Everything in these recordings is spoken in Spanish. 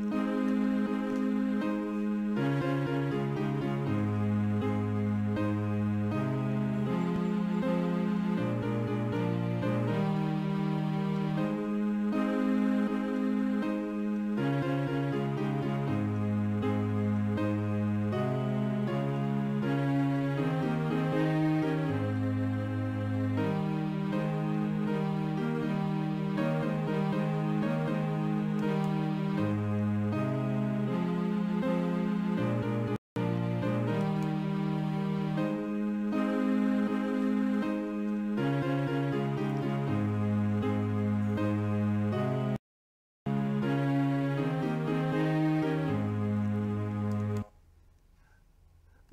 Thank you.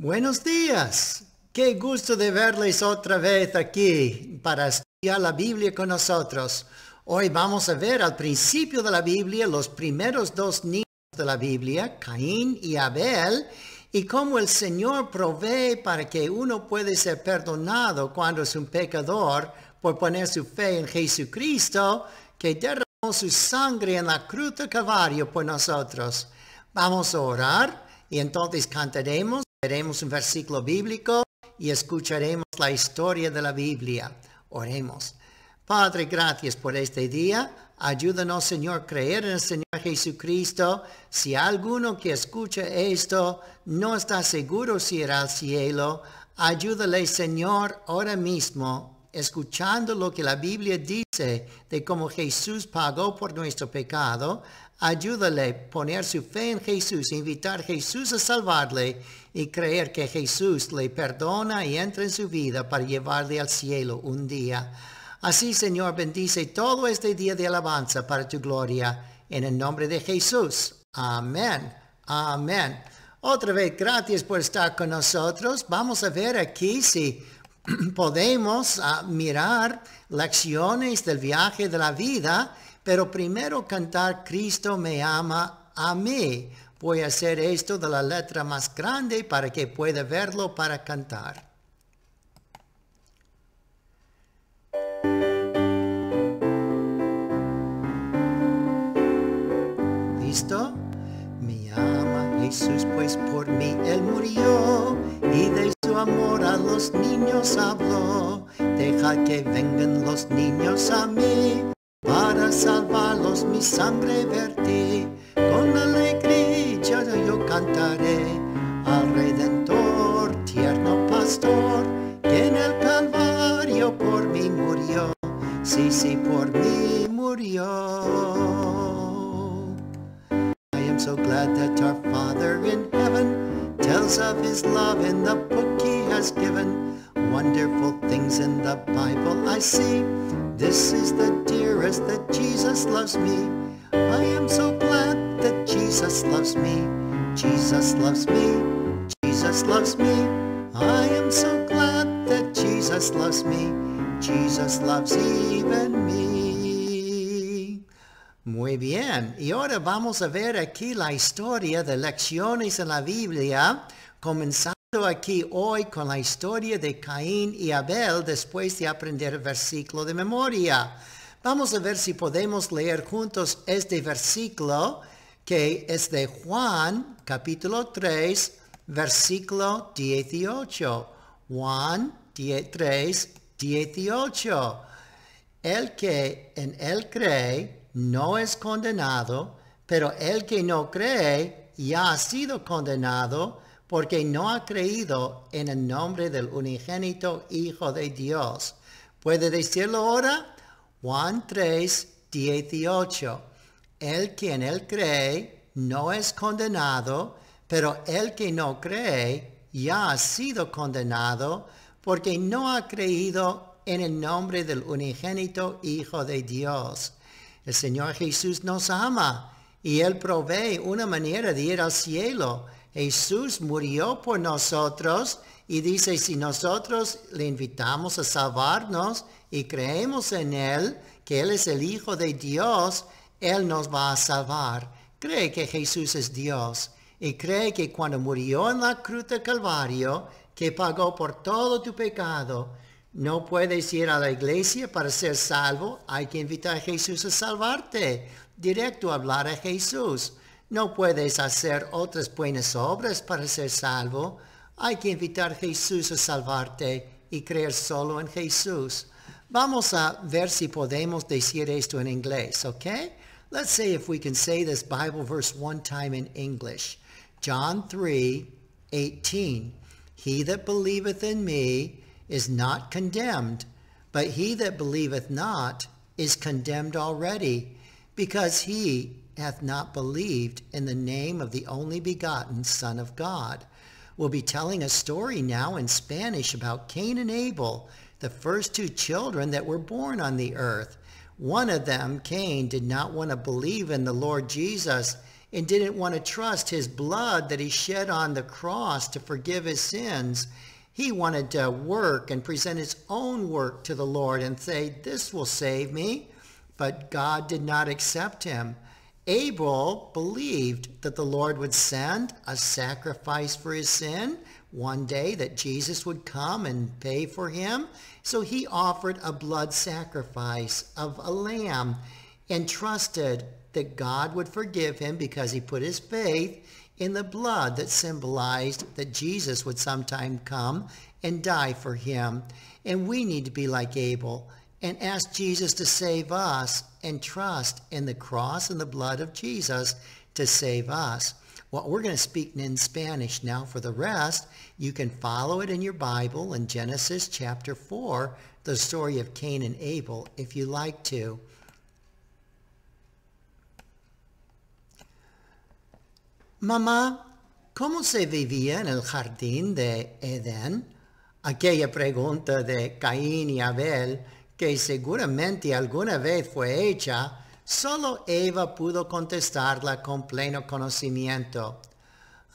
Buenos días. Qué gusto de verles otra vez aquí para estudiar la Biblia con nosotros. Hoy vamos a ver al principio de la Biblia los primeros dos niños de la Biblia, Caín y Abel, y cómo el Señor provee para que uno puede ser perdonado cuando es un pecador por poner su fe en Jesucristo, que derramó su sangre en la cruz del Calvario por nosotros. Vamos a orar y entonces cantaremos Veremos un versículo bíblico y escucharemos la historia de la Biblia. Oremos. Padre, gracias por este día. Ayúdanos, Señor, a creer en el Señor Jesucristo. Si alguno que escucha esto no está seguro si irá al cielo, ayúdale, Señor, ahora mismo, escuchando lo que la Biblia dice de cómo Jesús pagó por nuestro pecado Ayúdale a poner su fe en Jesús, invitar a Jesús a salvarle y creer que Jesús le perdona y entra en su vida para llevarle al cielo un día. Así, Señor, bendice todo este día de alabanza para tu gloria. En el nombre de Jesús. Amén. Amén. Otra vez, gracias por estar con nosotros. Vamos a ver aquí si podemos mirar ah, mirar lecciones del viaje de la vida, pero primero cantar Cristo me ama a mí. Voy a hacer esto de la letra más grande para que pueda verlo para cantar. ¿Listo? Me ama Jesús, pues por mí Él murió y de amor a los niños habló. Deja que vengan los niños a mí, para salvarlos mi sangre vertí. Con alegría yo cantaré al Redentor, tierno pastor, que en el Calvario por mí murió. Sí, sí, por mí murió. I am so glad that our Father in heaven tells of his love in the book he has given. Wonderful things in the Bible I see. This is the dearest that Jesus loves me. I am so glad that Jesus loves me. Jesus loves me. Jesus loves me. I am so glad that Jesus loves me. Jesus loves even me. Muy bien, y ahora vamos a ver aquí la historia de lecciones en la Biblia, comenzando aquí hoy con la historia de Caín y Abel después de aprender el versículo de memoria. Vamos a ver si podemos leer juntos este versículo que es de Juan capítulo 3 versículo 18. Juan 3, 18. El que en él cree no es condenado, pero el que no cree ya ha sido condenado porque no ha creído en el nombre del unigénito Hijo de Dios. ¿Puede decirlo ahora? Juan 3, 18. El que en él cree no es condenado, pero el que no cree ya ha sido condenado porque no ha creído en el nombre del unigénito Hijo de Dios. El Señor Jesús nos ama y Él provee una manera de ir al cielo. Jesús murió por nosotros y dice, si nosotros le invitamos a salvarnos y creemos en Él, que Él es el Hijo de Dios, Él nos va a salvar. Cree que Jesús es Dios y cree que cuando murió en la cruz de Calvario, que pagó por todo tu pecado, no puedes ir a la iglesia para ser salvo. Hay que invitar a Jesús a salvarte. Directo a hablar a Jesús. No puedes hacer otras buenas obras para ser salvo. Hay que invitar a Jesús a salvarte y creer solo en Jesús. Vamos a ver si podemos decir esto en inglés, ¿ok? Let's see if we can say this Bible verse one time in English. John 3, 18. He that believeth in me, is not condemned, but he that believeth not is condemned already, because he hath not believed in the name of the only begotten Son of God. We'll be telling a story now in Spanish about Cain and Abel, the first two children that were born on the earth. One of them, Cain, did not want to believe in the Lord Jesus and didn't want to trust his blood that he shed on the cross to forgive his sins. He wanted to work and present his own work to the Lord and say, This will save me. But God did not accept him. Abel believed that the Lord would send a sacrifice for his sin one day, that Jesus would come and pay for him. So he offered a blood sacrifice of a lamb and trusted that God would forgive him because he put his faith in the blood that symbolized that Jesus would sometime come and die for him. And we need to be like Abel and ask Jesus to save us and trust in the cross and the blood of Jesus to save us. Well, we're going to speak in Spanish now for the rest. You can follow it in your Bible in Genesis chapter 4, the story of Cain and Abel, if you like to. Mamá, ¿cómo se vivía en el jardín de Edén? Aquella pregunta de Caín y Abel, que seguramente alguna vez fue hecha, solo Eva pudo contestarla con pleno conocimiento.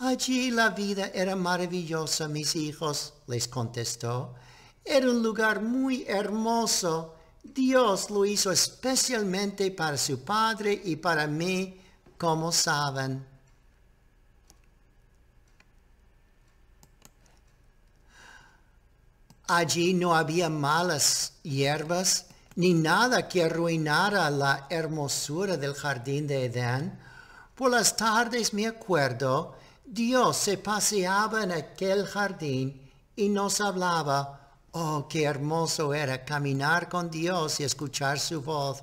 Allí la vida era maravillosa, mis hijos, les contestó. Era un lugar muy hermoso. Dios lo hizo especialmente para su padre y para mí, como saben. Allí no había malas hierbas ni nada que arruinara la hermosura del jardín de Edén. Por las tardes me acuerdo, Dios se paseaba en aquel jardín y nos hablaba. Oh, qué hermoso era caminar con Dios y escuchar su voz.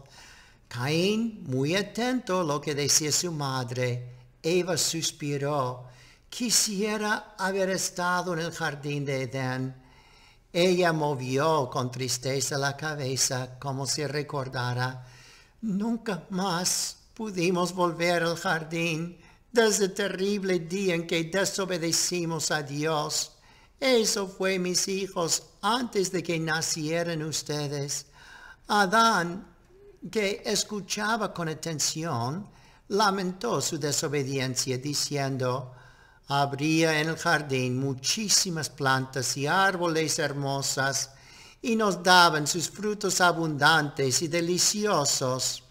Caín, muy atento a lo que decía su madre, Eva suspiró. Quisiera haber estado en el jardín de Edén ella movió con tristeza la cabeza como si recordara, nunca más pudimos volver al jardín desde el terrible día en que desobedecimos a Dios. Eso fue mis hijos antes de que nacieran ustedes. Adán, que escuchaba con atención, lamentó su desobediencia diciendo, habría en el jardín muchísimas plantas y árboles hermosas, y nos daban sus frutos abundantes y deliciosos.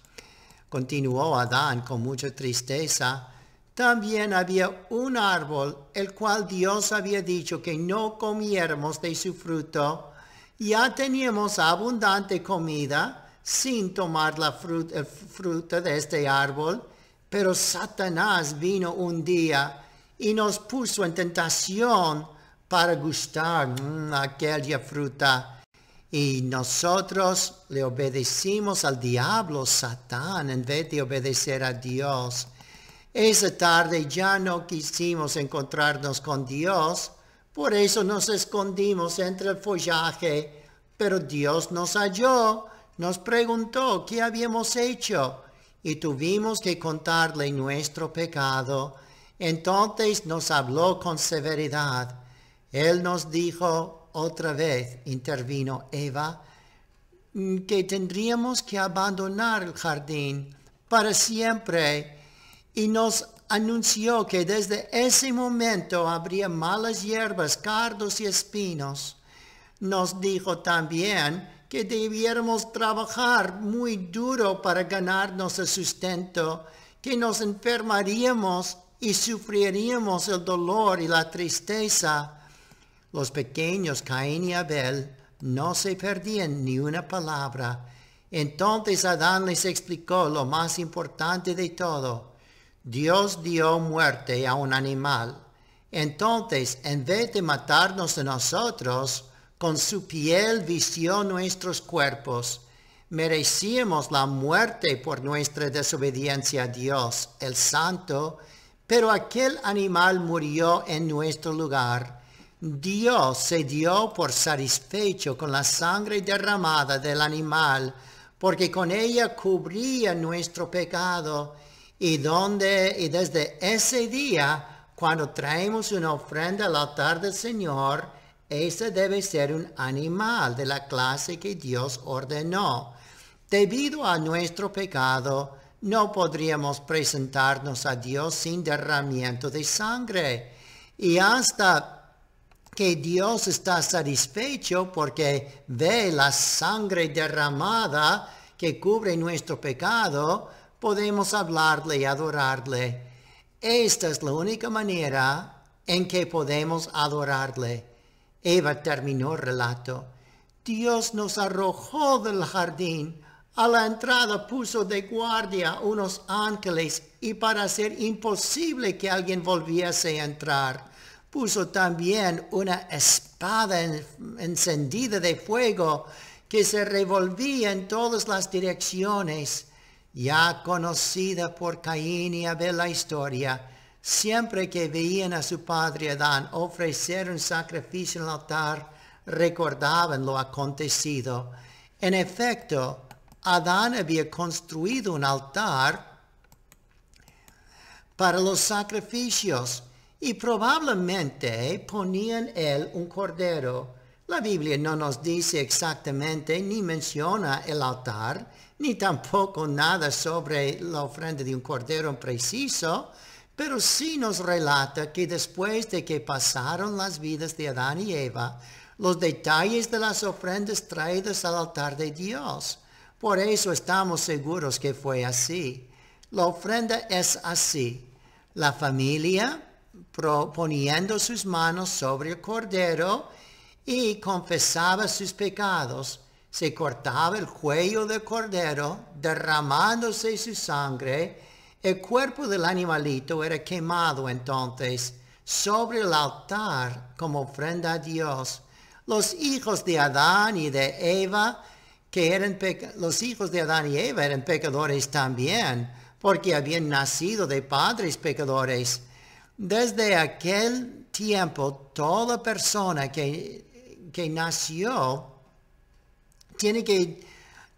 Continuó Adán con mucha tristeza. También había un árbol, el cual Dios había dicho que no comiéramos de su fruto. Ya teníamos abundante comida sin tomar la fruta, fruta de este árbol, pero Satanás vino un día y nos puso en tentación para gustar mm, aquella fruta. Y nosotros le obedecimos al diablo, Satán, en vez de obedecer a Dios. Esa tarde ya no quisimos encontrarnos con Dios, por eso nos escondimos entre el follaje, pero Dios nos halló, nos preguntó qué habíamos hecho y tuvimos que contarle nuestro pecado entonces nos habló con severidad. Él nos dijo otra vez, intervino Eva, mm, que tendríamos que abandonar el jardín para siempre y nos anunció que desde ese momento habría malas hierbas, cardos y espinos. Nos dijo también que debiéramos trabajar muy duro para ganarnos el sustento, que nos enfermaríamos y sufriríamos el dolor y la tristeza. Los pequeños Caín y Abel no se perdían ni una palabra. Entonces Adán les explicó lo más importante de todo. Dios dio muerte a un animal. Entonces, en vez de matarnos de nosotros, con su piel vistió nuestros cuerpos. Merecíamos la muerte por nuestra desobediencia a Dios, el Santo, pero aquel animal murió en nuestro lugar. Dios se dio por satisfecho con la sangre derramada del animal, porque con ella cubría nuestro pecado. Y, donde, desde ese día, cuando traemos una ofrenda al altar del Señor, ese debe ser un animal de la clase que Dios ordenó. Debido a nuestro pecado, no podríamos presentarnos a Dios sin derramamiento de sangre. Y hasta que Dios está satisfecho porque ve la sangre derramada que cubre nuestro pecado, podemos hablarle y adorarle. Esta es la única manera en que podemos adorarle. Eva terminó el relato. Dios nos arrojó del jardín a la entrada puso de guardia unos ángeles y para hacer imposible que alguien volviese a entrar, puso también una espada encendida de fuego que se revolvía en todas las direcciones, ya conocida por Caín y Abel la historia. Siempre que veían a su padre Adán ofrecer un sacrificio en el altar, recordaban lo acontecido. En efecto, Adán había construido un altar para los sacrificios y probablemente ponían él un cordero. La Biblia no nos dice exactamente ni menciona el altar, ni tampoco nada sobre la ofrenda de un cordero preciso, pero sí nos relata que después de que pasaron las vidas de Adán y Eva, los detalles de las ofrendas traídas al altar de Dios por eso estamos seguros que fue así. La ofrenda es así. La familia poniendo sus manos sobre el cordero y confesaba sus pecados, se cortaba el cuello del cordero, derramándose su sangre. El cuerpo del animalito era quemado entonces sobre el altar como ofrenda a Dios. Los hijos de Adán y de Eva que eran los hijos de Adán y Eva eran pecadores también, porque habían nacido de padres pecadores. Desde aquel tiempo, toda persona que, que nació tiene que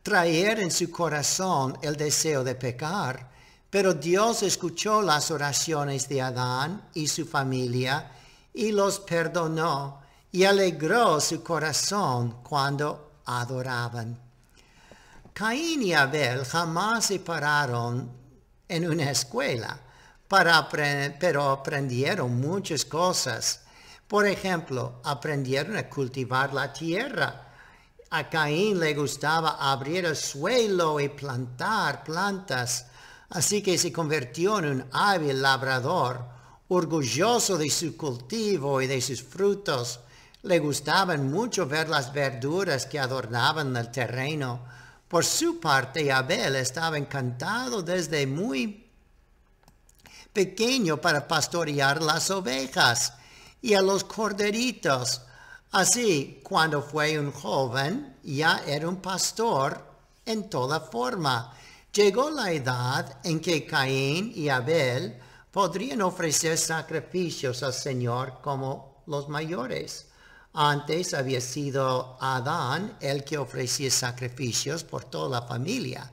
traer en su corazón el deseo de pecar. Pero Dios escuchó las oraciones de Adán y su familia y los perdonó y alegró su corazón cuando adoraban. Caín y Abel jamás se pararon en una escuela, para pero aprendieron muchas cosas. Por ejemplo, aprendieron a cultivar la tierra. A Caín le gustaba abrir el suelo y plantar plantas, así que se convirtió en un hábil labrador, orgulloso de su cultivo y de sus frutos le gustaban mucho ver las verduras que adornaban el terreno. Por su parte, Abel estaba encantado desde muy pequeño para pastorear las ovejas y a los corderitos. Así, cuando fue un joven, ya era un pastor en toda forma. Llegó la edad en que Caín y Abel podrían ofrecer sacrificios al Señor como los mayores. Antes había sido Adán el que ofrecía sacrificios por toda la familia,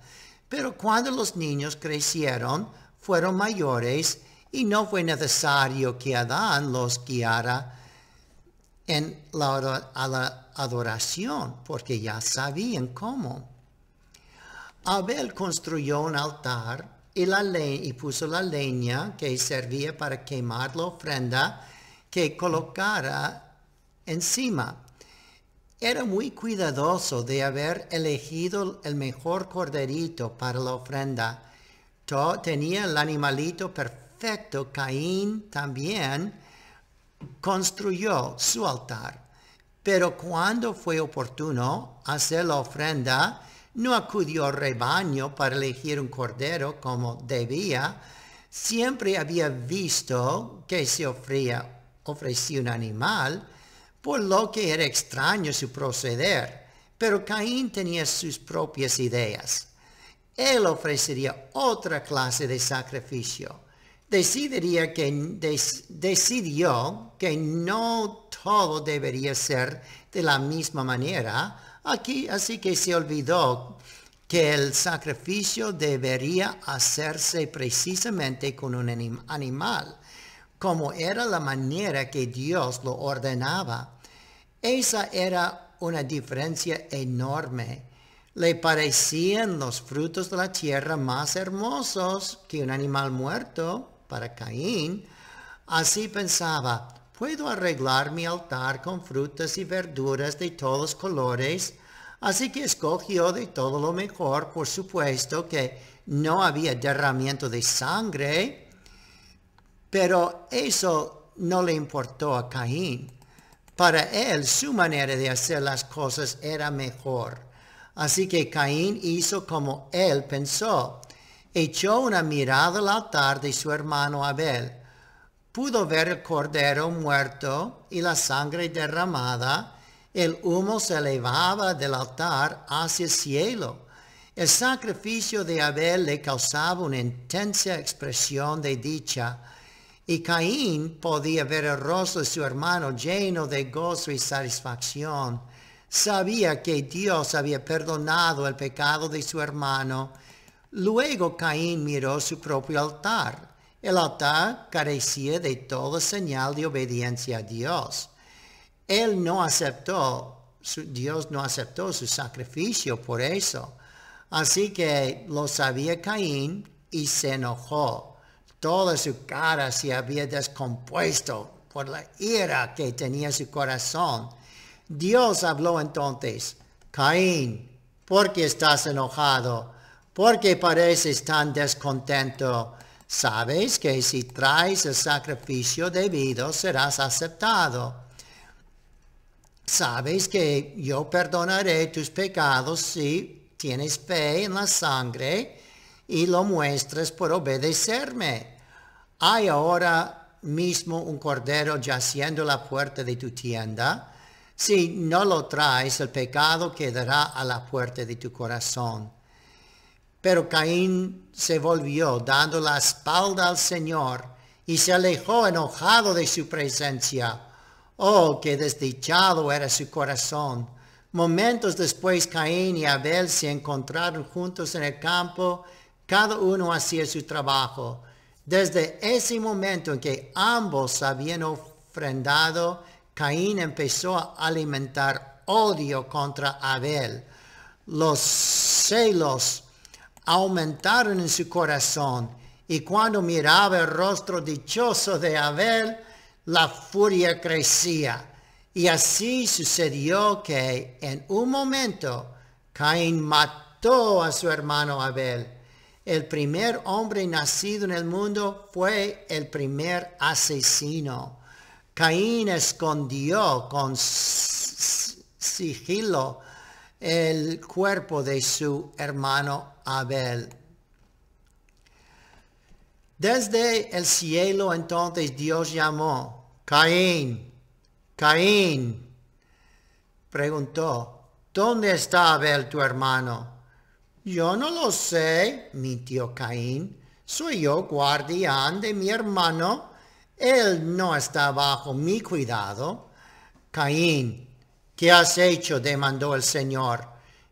pero cuando los niños crecieron, fueron mayores y no fue necesario que Adán los guiara en la, a la adoración, porque ya sabían cómo. Abel construyó un altar y, la y puso la leña que servía para quemar la ofrenda que colocara Encima, era muy cuidadoso de haber elegido el mejor corderito para la ofrenda. Todo tenía el animalito perfecto. Caín también construyó su altar. Pero cuando fue oportuno hacer la ofrenda, no acudió al rebaño para elegir un cordero como debía. Siempre había visto que se ofrecía un animal por lo que era extraño su proceder, pero Caín tenía sus propias ideas. Él ofrecería otra clase de sacrificio. que, decidió que no todo debería ser de la misma manera, aquí, así que se olvidó que el sacrificio debería hacerse precisamente con un animal, como era la manera que Dios lo ordenaba. Esa era una diferencia enorme. Le parecían los frutos de la tierra más hermosos que un animal muerto para Caín. Así pensaba, puedo arreglar mi altar con frutas y verduras de todos colores. Así que escogió de todo lo mejor, por supuesto que no había derramamiento de sangre, pero eso no le importó a Caín. Para él, su manera de hacer las cosas era mejor. Así que Caín hizo como él pensó. Echó una mirada al altar de su hermano Abel. Pudo ver el cordero muerto y la sangre derramada. El humo se elevaba del altar hacia el cielo. El sacrificio de Abel le causaba una intensa expresión de dicha y Caín podía ver el rostro de su hermano lleno de gozo y satisfacción. Sabía que Dios había perdonado el pecado de su hermano. Luego Caín miró su propio altar. El altar carecía de toda señal de obediencia a Dios. Él no aceptó, Dios no aceptó su sacrificio por eso. Así que lo sabía Caín y se enojó. Toda su cara se había descompuesto por la ira que tenía su corazón. Dios habló entonces, Caín, ¿por qué estás enojado? ¿Por qué pareces tan descontento? Sabes que si traes el sacrificio debido serás aceptado. Sabes que yo perdonaré tus pecados si tienes fe en la sangre y lo muestras por obedecerme. Hay ahora mismo un cordero yaciendo a la puerta de tu tienda. Si no lo traes, el pecado quedará a la puerta de tu corazón. Pero Caín se volvió dando la espalda al Señor y se alejó enojado de su presencia. Oh, qué desdichado era su corazón. Momentos después Caín y Abel se encontraron juntos en el campo cada uno hacía su trabajo. Desde ese momento en que ambos habían ofrendado, Caín empezó a alimentar odio contra Abel. Los celos aumentaron en su corazón y cuando miraba el rostro dichoso de Abel, la furia crecía. Y así sucedió que en un momento Caín mató a su hermano Abel. El primer hombre nacido en el mundo fue el primer asesino. Caín escondió con sigilo el cuerpo de su hermano Abel. Desde el cielo entonces Dios llamó, Caín, Caín, preguntó, ¿dónde está Abel tu hermano? Yo no lo sé, mintió Caín. Soy yo guardián de mi hermano. Él no está bajo mi cuidado. Caín, ¿qué has hecho? demandó el Señor.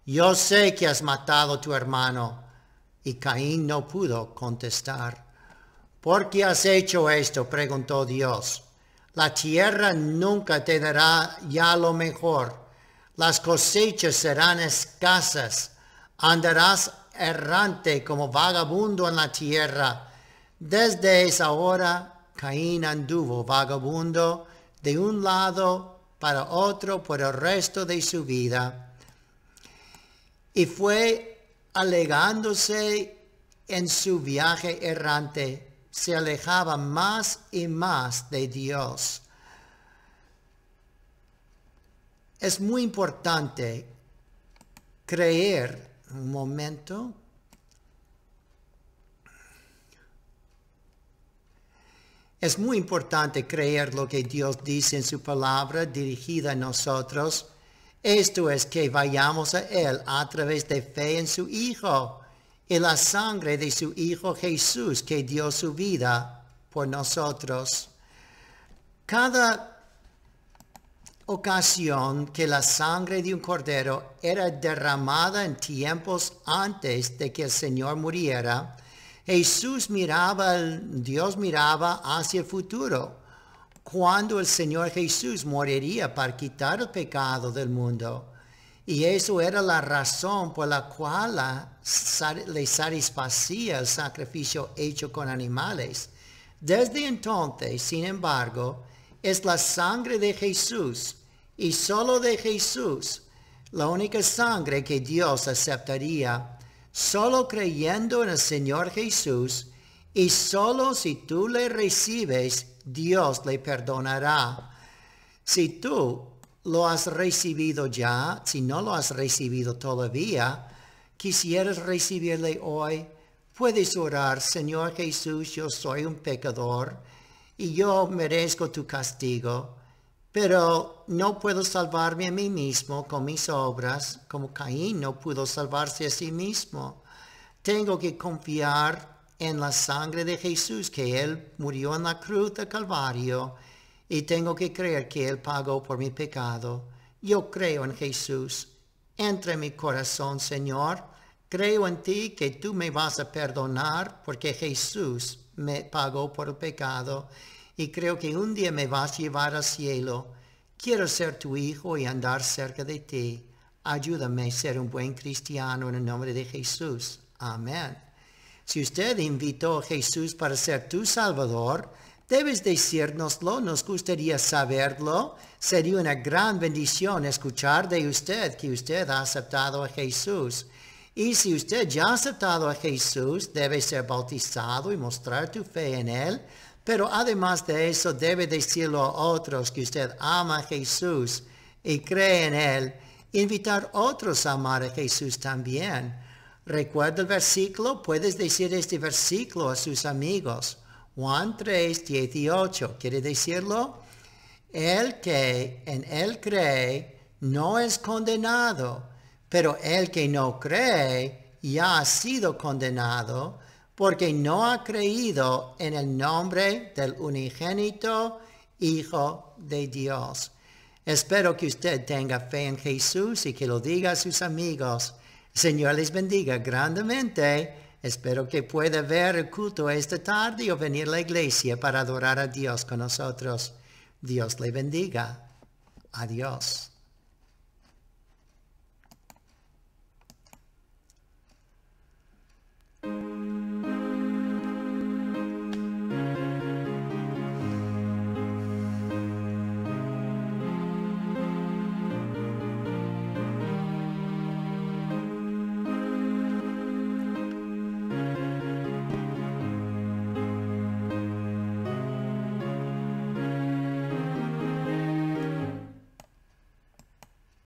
Yo sé que has matado a tu hermano. Y Caín no pudo contestar. ¿Por qué has hecho esto? preguntó Dios. La tierra nunca te dará ya lo mejor. Las cosechas serán escasas andarás errante como vagabundo en la tierra. Desde esa hora Caín anduvo vagabundo de un lado para otro por el resto de su vida. Y fue alegándose en su viaje errante, se alejaba más y más de Dios. Es muy importante creer un momento. Es muy importante creer lo que Dios dice en su palabra dirigida a nosotros. Esto es que vayamos a Él a través de fe en su Hijo y la sangre de su Hijo Jesús que dio su vida por nosotros. Cada ocasión que la sangre de un cordero era derramada en tiempos antes de que el Señor muriera, Jesús miraba, Dios miraba hacia el futuro, cuando el Señor Jesús moriría para quitar el pecado del mundo. Y eso era la razón por la cual le satisfacía el sacrificio hecho con animales. Desde entonces, sin embargo, es la sangre de Jesús y solo de Jesús, la única sangre que Dios aceptaría, solo creyendo en el Señor Jesús y solo si tú le recibes, Dios le perdonará. Si tú lo has recibido ya, si no lo has recibido todavía, quisieras recibirle hoy, puedes orar, Señor Jesús, yo soy un pecador y yo merezco tu castigo, pero no puedo salvarme a mí mismo con mis obras, como Caín no pudo salvarse a sí mismo. Tengo que confiar en la sangre de Jesús, que Él murió en la cruz del Calvario, y tengo que creer que Él pagó por mi pecado. Yo creo en Jesús. Entra en mi corazón, Señor. Creo en ti que tú me vas a perdonar porque Jesús me pagó por pecado y creo que un día me vas a llevar al cielo. Quiero ser tu hijo y andar cerca de ti. Ayúdame a ser un buen cristiano en el nombre de Jesús. Amén. Si usted invitó a Jesús para ser tu Salvador, debes decírnoslo, nos gustaría saberlo. Sería una gran bendición escuchar de usted que usted ha aceptado a Jesús. Y si usted ya ha aceptado a Jesús, debe ser bautizado y mostrar tu fe en Él. Pero además de eso, debe decirlo a otros que usted ama a Jesús y cree en Él. Invitar a otros a amar a Jesús también. Recuerda el versículo, puedes decir este versículo a sus amigos. Juan 3, 18. ¿Quiere decirlo? El que en Él cree no es condenado pero el que no cree ya ha sido condenado porque no ha creído en el nombre del unigénito Hijo de Dios. Espero que usted tenga fe en Jesús y que lo diga a sus amigos. Señor les bendiga grandemente. Espero que pueda ver el culto esta tarde o venir a la iglesia para adorar a Dios con nosotros. Dios le bendiga. Adiós.